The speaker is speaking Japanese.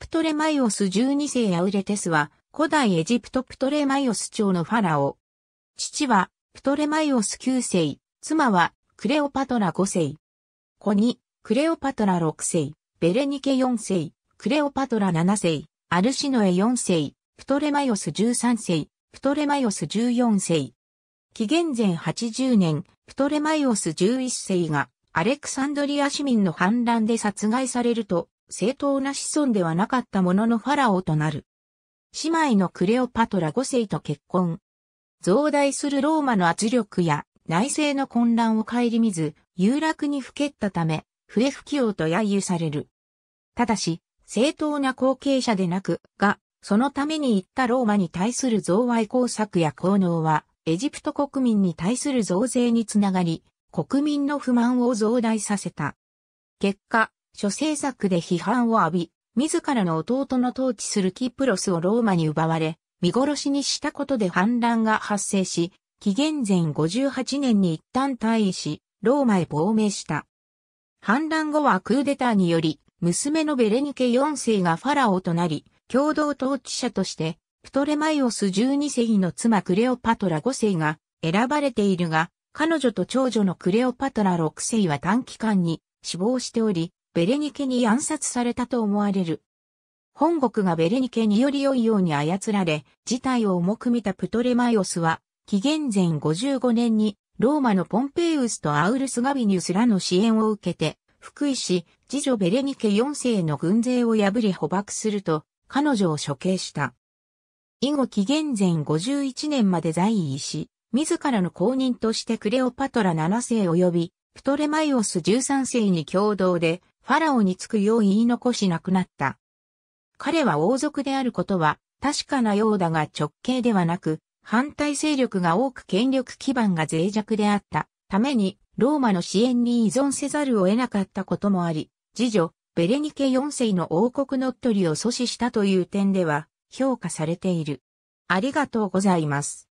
プトレマイオス12世アウレテスは、古代エジプトプトレマイオス朝のファラオ。父は、プトレマイオス9世、妻は、クレオパトラ5世。子に、クレオパトラ6世、ベレニケ4世、クレオパトラ7世、アルシノエ4世、プトレマイオス13世、プトレマイオス14世。紀元前80年、プトレマイオス11世が、アレクサンドリア市民の反乱で殺害されると、正当な子孫ではなかったもののファラオとなる。姉妹のクレオパトラ5世と結婚。増大するローマの圧力や内政の混乱を顧みず、遊楽にふけったため、笛吹き用と揶揄される。ただし、正当な後継者でなく、が、そのために行ったローマに対する贈賄工作や効能は、エジプト国民に対する増税につながり、国民の不満を増大させた。結果、諸政策で批判を浴び、自らの弟の統治するキプロスをローマに奪われ、見殺しにしたことで反乱が発生し、紀元前58年に一旦退位し、ローマへ亡命した。反乱後はクーデターにより、娘のベレニケ4世がファラオとなり、共同統治者として、プトレマイオス12世の妻クレオパトラ5世が選ばれているが、彼女と長女のクレオパトラ6世は短期間に死亡しており、ベレニケに暗殺されたと思われる。本国がベレニケにより良いように操られ、事態を重く見たプトレマイオスは、紀元前55年に、ローマのポンペイウスとアウルス・ガビニウスらの支援を受けて、福井市、次女ベレニケ4世の軍勢を破り捕獲すると、彼女を処刑した。以後紀元前51年まで在位し、自らの公認としてクレオパトラ7世及び、プトレマイオス13世に共同で、ファラオにつくよう言い残し亡くなった。彼は王族であることは確かなようだが直系ではなく、反対勢力が多く権力基盤が脆弱であったために、ローマの支援に依存せざるを得なかったこともあり、次女、ベレニケ4世の王国乗っ取りを阻止したという点では評価されている。ありがとうございます。